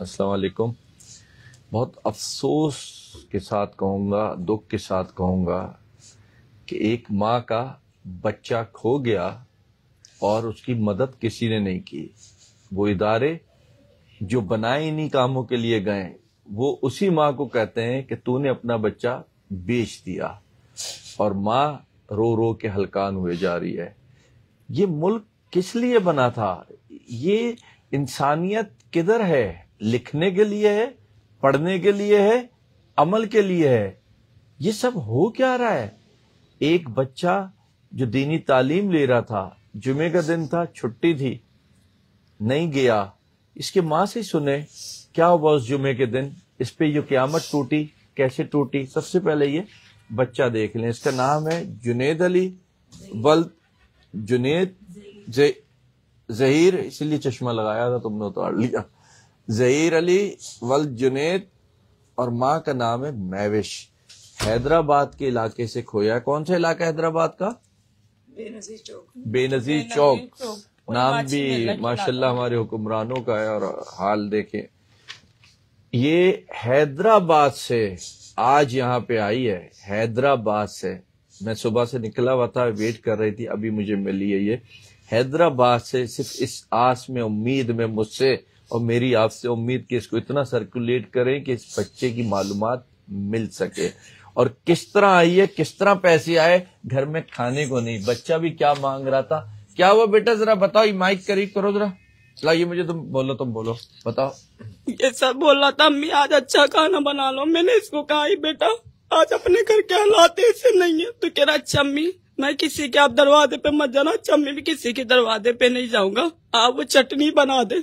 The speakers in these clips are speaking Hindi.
अस्सलाम वालेकुम बहुत अफसोस के साथ कहूँगा दुख के साथ कहूँगा कि एक माँ का बच्चा खो गया और उसकी मदद किसी ने नहीं की वो इदारे जो बनाए इन्हीं कामों के लिए गए वो उसी माँ को कहते हैं कि तूने अपना बच्चा बेच दिया और माँ रो रो के हलकान हुए जा रही है ये मुल्क किस लिए बना था ये इंसानियत किधर है लिखने के लिए है पढ़ने के लिए है अमल के लिए है ये सब हो क्या रहा है एक बच्चा जो दीनी तालीम ले रहा था जुमे का दिन था छुट्टी थी नहीं गया इसके माँ से सुने क्या हुआ उस जुमे के दिन इस पे जो क्यामत टूटी कैसे टूटी सबसे पहले ये बच्चा देख लें इसका नाम है जुनेद अली बल जुनेद जहीर इसीलिए चश्मा लगाया था तुमने उतार लिया जहीर अली वल जुनेद और माँ का नाम है मैविश हैदराबाद के इलाके से खोया कौन सा इलाका हैदराबाद का बेनजीर चौक बेनजीर चौक नाम भी माशाल्लाह हमारे हुक्मरानों का है और हाल देखें ये हैदराबाद से आज यहाँ पे आई है हैदराबाद से मैं सुबह से निकला हुआ था वेट कर रही थी अभी मुझे मिली है ये हैदराबाद से सिर्फ इस आस में उम्मीद में मुझसे और मेरी आपसे उम्मीद कि इसको इतना सर्कुलेट करें कि इस बच्चे की मालूम मिल सके और किस तरह आई है किस तरह पैसे आए घर में खाने को नहीं बच्चा भी क्या मांग रहा था क्या हुआ बेटा जरा बताओ ये माइक करीब करो जरा लाइए मुझे तुम बोलो तुम बोलो बताओ ये सर बोल रहा था अम्मी आज अच्छा खाना बना लो मैंने इसको कहा बेटा आज अपने घर के हालात ऐसे नहीं है तो कह रहा अच्छा अम्मी मैं किसी के आप दरवाजे पे मत जाना अच्छा मैं भी किसी के दरवाजे पे नहीं जाऊंगा आप वो चटनी बना दे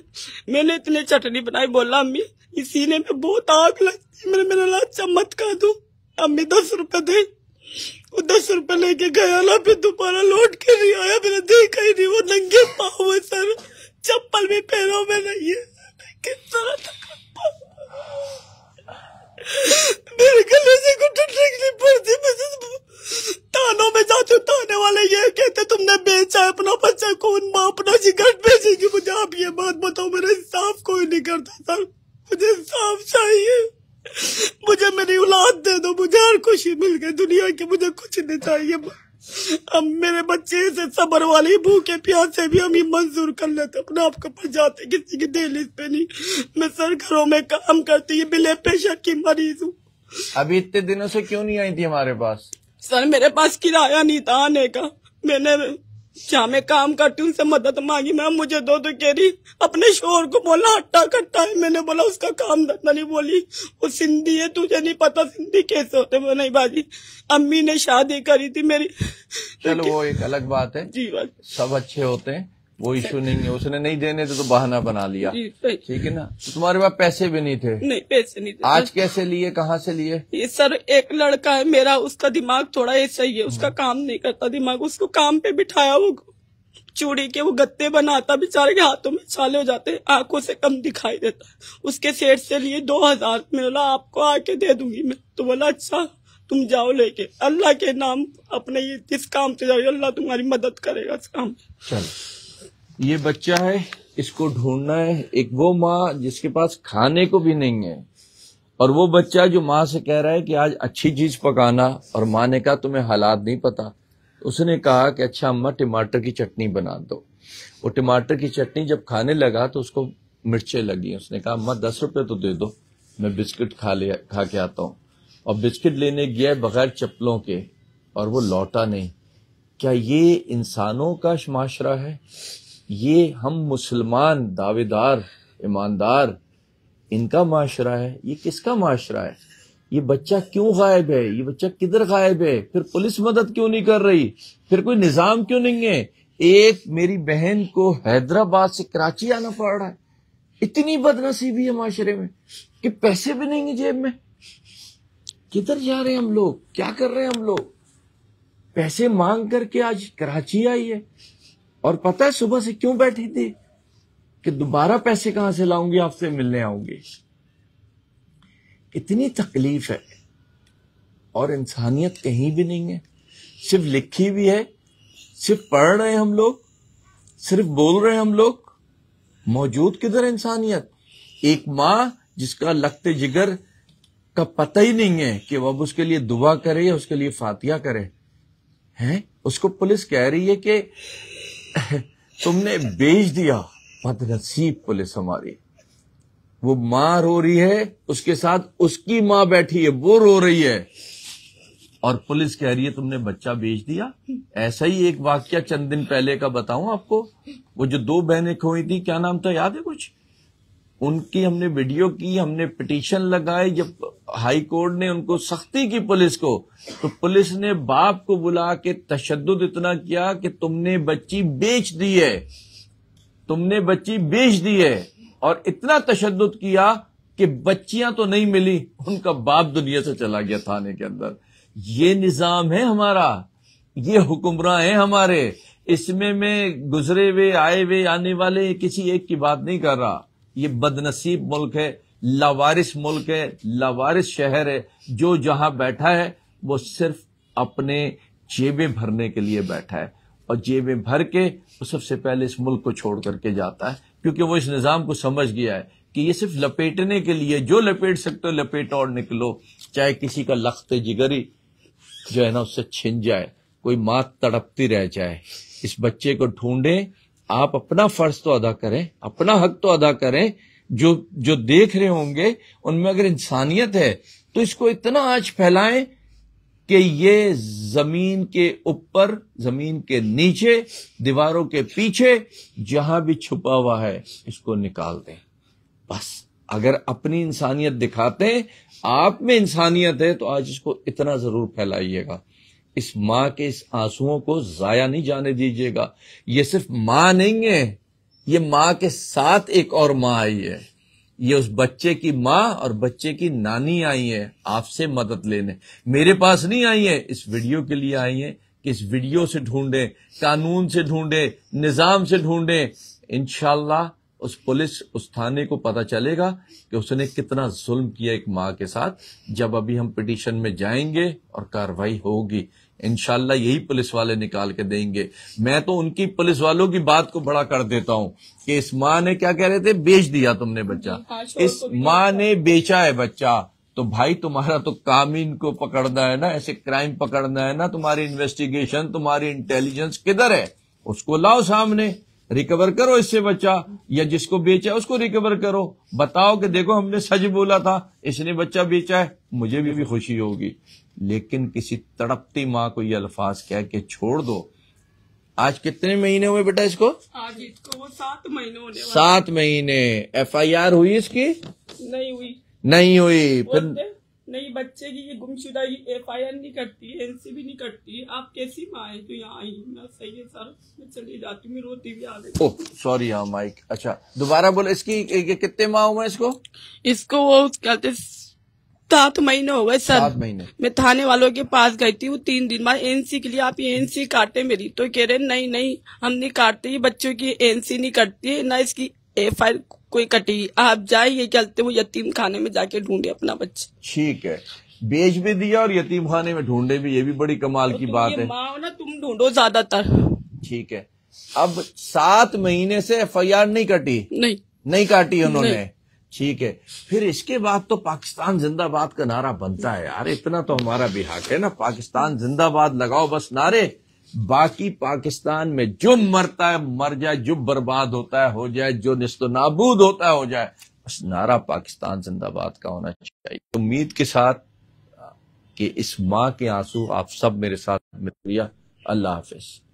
मैंने इतनी चटनी बनाई बोला अम्मी इसी ने मैं बहुत आग लगती मैंने मेरा ला चम्मच अच्छा, का दू अम्मी दस रुपए दे वो दस रुपए लेके गया ना फिर दोबारा लौट के नहीं आया मैंने देखा ही नहीं वो नंगे पाव है सर चप्पल भी पहनो मैं नहीं है ऐसी घट भेजेगी मुझे आप ये बात बताओ मेरा इंसाफ कोई नहीं करता सर मुझे इंसाफ चाहिए मुझे मेरी औलाद दे दो मुझे हर खुशी मिल गई दुनिया की मुझे कुछ नहीं चाहिए अब मेरे बच्चे से सबर वाली भूखे प्यासे भी हम ये मंजूर कर लेते अपने आप को ऊपर जाते किसी की दहलीज पे नहीं मैं सर घरों में काम करती है बिले पेशा की मरीज हूँ अभी इतने दिनों से क्यों नहीं आई थी हमारे पास सर मेरे पास किराया नहीं था आने का मैंने जहाँ मैं काम करती हूँ उनसे मदद मांगी मैम मुझे दो तो कह रही अपने शोर को बोला हट्टा कट्टा है मैंने बोला उसका काम धंधा नहीं बोली वो सिंधी है तुझे नहीं पता सिंधी कैसे होते वो नहीं बाजी अम्मी ने शादी करी थी मेरी चलो वो एक अलग बात है जी बात सब अच्छे होते हैं वो इशू नहीं है उसने नहीं देने थे तो बहाना बना लिया ठीक है ना तो तुम्हारे पास पैसे भी नहीं थे नहीं पैसे नहीं थे आज कैसे लिए कहाँ से लिए ये सर एक लड़का है मेरा उसका दिमाग थोड़ा ऐसा ही है उसका हम्म। काम नहीं करता दिमाग उसको काम पे बिठाया वो चूड़ी के वो गत्ते बनाता बेचारे के हाथों में छाले हो जाते आंखों से कम दिखाई देता उसके सेठ से लिए दो हजार मैं बोला आपको आके दे दूंगी मैं तो बोला अच्छा तुम जाओ लेके अल्लाह के नाम अपने ये इस काम से जाओ अल्लाह तुम्हारी मदद करेगा इस काम में ये बच्चा है इसको ढूंढना है एक वो माँ जिसके पास खाने को भी नहीं है और वो बच्चा जो माँ से कह रहा है कि आज अच्छी चीज पकाना और माँ ने कहा तुम्हें हालात नहीं पता उसने कहा कि अच्छा अम्मा टमाटर की चटनी बना दो वो टमाटर की चटनी जब खाने लगा तो उसको मिर्चें लगी उसने कहा अम्मा दस रुपये तो दे दो मैं बिस्किट खा ले खा के आता हूँ और बिस्किट लेने गया बगैर चप्पलों के और वो लौटा नहीं क्या ये इंसानों का माशरा है ये हम मुसलमान दावेदार ईमानदार इनका माशरा है ये किसका माशरा है ये बच्चा क्यों गायब है ये बच्चा किधर गायब है फिर पुलिस मदद क्यों नहीं कर रही फिर कोई निज़ाम क्यों नहीं है एक मेरी बहन को हैदराबाद से कराची आना पड़ रहा है इतनी बदनसीबी है माशरे में कि पैसे भी नहीं है जेब में किधर जा रहे हैं हम लोग क्या कर रहे हैं हम लोग पैसे मांग करके आज कराची आई है और पता है सुबह से क्यों बैठी थी कि दोबारा पैसे कहां से लाऊंगी आपसे मिलने आऊंगी इतनी तकलीफ है और इंसानियत कहीं भी नहीं है सिर्फ लिखी भी है सिर्फ पढ़ रहे हैं हम लोग सिर्फ बोल रहे हैं हम लोग मौजूद किधर इंसानियत एक माँ जिसका लगते जिगर का पता ही नहीं है कि वह उसके लिए दुआ करे या उसके लिए फातिया करे हैं उसको पुलिस कह रही है कि तुमने बेच दिया बदनसीब पुलिस हमारी वो मां रो रही है उसके साथ उसकी मां बैठी है वो रो रही है और पुलिस कह रही है तुमने बच्चा बेच दिया ऐसा ही एक वाक्य चंद दिन पहले का बताऊं आपको वो जो दो बहनें खोई थी क्या नाम था याद है कुछ उनकी हमने वीडियो की हमने पिटीशन लगाई जब हाई कोर्ट ने उनको सख्ती की पुलिस को तो पुलिस ने बाप को बुला के तशद इतना किया कि तुमने बच्ची बेच दी है तुमने बच्ची बेच दी है और इतना तशद किया कि बच्चियां तो नहीं मिली उनका बाप दुनिया से चला गया थाने के अंदर ये निजाम है हमारा ये हुक्मरान है हमारे इसमें मैं गुजरे हुए आए हुए आने वाले किसी एक की बात नहीं कर रहा ये बदनसीब मुल्क है लावारिस मुल्क है लावारिस शहर है जो जहां बैठा है वो सिर्फ अपने जेबें भरने के लिए बैठा है और जेबें भर के वो सबसे पहले इस मुल्क को छोड़ करके जाता है क्योंकि वो इस निज़ाम को समझ गया है कि ये सिर्फ लपेटने के लिए जो लपेट सकते हो लपेट और निकलो चाहे किसी का लख्त जिगरी जो है ना उससे छिन जाए कोई मात तड़पती रह जाए इस बच्चे को ढूंढे आप अपना फर्ज तो अदा करें अपना हक तो अदा करें जो जो देख रहे होंगे उनमें अगर इंसानियत है तो इसको इतना आज फैलाएं कि ये जमीन के ऊपर जमीन के नीचे दीवारों के पीछे जहां भी छुपा हुआ है इसको निकाल दें बस अगर अपनी इंसानियत दिखाते आप में इंसानियत है तो आज इसको इतना जरूर फैलाइएगा इस मां के इस आंसुओं को जाया नहीं जाने दीजिएगा ये सिर्फ माँ नहीं है ये माँ के साथ एक और माँ आई है ये उस बच्चे की माँ और बच्चे की नानी आई है आपसे मदद लेने मेरे पास नहीं आई है इस वीडियो के लिए आई है कि इस वीडियो से ढूंढे कानून से ढूंढे निज़ाम से ढूंढे इनशाला उस पुलिस उस थाने को पता चलेगा कि उसने कितना जुल्म किया एक माँ के साथ जब अभी हम पिटीशन में जाएंगे और कार्रवाई होगी इनशाला यही पुलिस वाले निकाल के देंगे मैं तो उनकी पुलिस वालों की बात को बड़ा कर देता हूं कि इस माँ ने क्या कह रहे थे बेच दिया तुमने बच्चा हाँ, इस माँ ने बेचा है बच्चा तो भाई तुम्हारा तो काम ही इनको पकड़ना है ना ऐसे क्राइम पकड़ना है ना तुम्हारी इन्वेस्टिगेशन तुम्हारी इंटेलिजेंस किधर है उसको लाओ सामने रिकवर करो इससे बच्चा या जिसको बेचा है उसको रिकवर करो बताओ कि देखो हमने सच बोला था इसने बच्चा बेचा है मुझे भी, भी खुशी होगी लेकिन किसी तड़पती माँ को ये अल्फाज कह के छोड़ दो आज कितने महीने हुए बेटा इसको आज इसको सात महीने सात महीने एफ आई आर हुई इसकी नहीं हुई नहीं हुई फिर बच्चे की ये गुमशुदा एफ आई आर नहीं करती है एन सी भी नहीं करती है आप कैसी माँ है जो यहाँ आई ना सही है सर मैं चली जाती हूँ रोती भी आ गई सॉरी हाँ माइक अच्छा दोबारा बोले इसकी कितने माँ हुआ इसको इसको वो कहते सात महीने हो गए सर महीने मैं थाने वालों के पास गई थी वो तीन दिन बाद एनसी के लिए आप एनसी काटे मेरी तो कह रहे नहीं नहीं हम नहीं काटते ये बच्चों की एनसी नहीं कटती है ना इसकी एफ आई कोई कटी आप जाए ये चलते वो यतीम खाने में जाके ढूंढे अपना बच्चा ठीक है बेच भी दिया और यतीम खाने में ढूंढे भी ये भी बड़ी कमाल तो की बात है ना तुम ढूंढो ज्यादातर ठीक है अब सात महीने से एफ आई आर नहीं कटी नहीं नहीं काटी उन्होंने ठीक है फिर इसके बाद तो पाकिस्तान जिंदाबाद का नारा बनता है यार इतना तो हमारा भी हक है ना पाकिस्तान जिंदाबाद लगाओ बस नारे बाकी पाकिस्तान में जो मरता है मर जाए जो बर्बाद होता है हो जाए जो निस्तो नाबूद होता है हो जाए बस नारा पाकिस्तान जिंदाबाद का होना चाहिए उम्मीद के साथ कि इस माँ के आंसू आप सब मेरे साथ मित्रिया अल्लाह हाफिज़